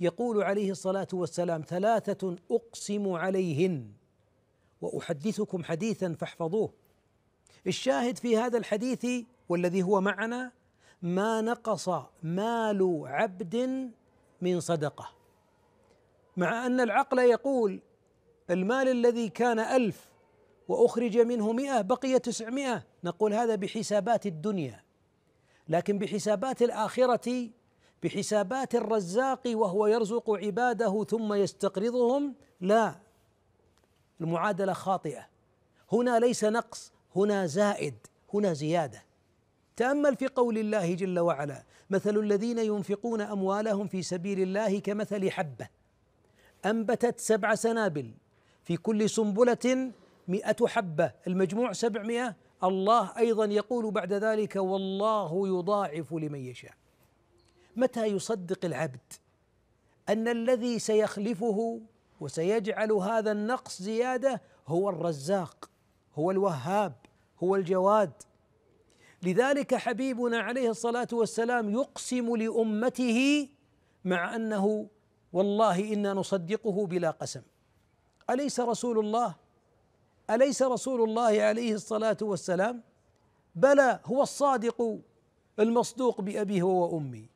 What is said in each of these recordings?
يقول عليه الصلاه والسلام ثلاثه اقسم عليهن واحدثكم حديثا فاحفظوه الشاهد في هذا الحديث والذي هو معنا ما نقص مال عبد من صدقه مع ان العقل يقول المال الذي كان ألف وأخرج منه مئة بقي تسعمائة نقول هذا بحسابات الدنيا لكن بحسابات الآخرة بحسابات الرزاق وهو يرزق عباده ثم يستقرضهم لا المعادله خاطئه هنا ليس نقص هنا زائد هنا زياده تامل في قول الله جل وعلا مثل الذين ينفقون اموالهم في سبيل الله كمثل حبه انبتت سبع سنابل في كل سنبله مئة حبة المجموع سبعمائة الله أيضا يقول بعد ذلك والله يضاعف لمن يشاء متى يصدق العبد ان الذي سيخلفه وسيجعل هذا النقص زياده هو الرزاق هو الوهاب هو الجواد لذلك حبيبنا عليه الصلاه والسلام يقسم لامته مع انه والله انا نصدقه بلا قسم اليس رسول الله اليس رسول الله عليه الصلاه والسلام بلى هو الصادق المصدوق بابيه وامي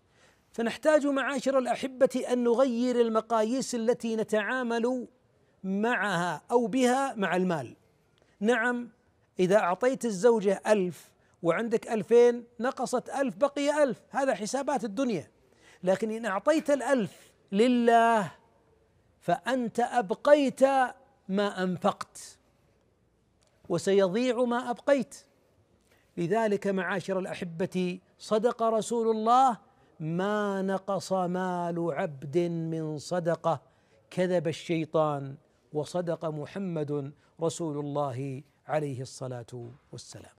فنحتاج معاشر الاحبه ان نغير المقاييس التي نتعامل معها او بها مع المال نعم اذا اعطيت الزوجه الف وعندك ألفين نقصت ألف بقي ألف هذا حسابات الدنيا لكن إن أعطيت الألف لله فأنت أبقيت ما أنفقت وسيضيع ما أبقيت لذلك معاشر الأحبة صدق رسول الله ما نقص مال عبد من صدقه كذب الشيطان وصدق محمد رسول الله عليه الصلاه والسلام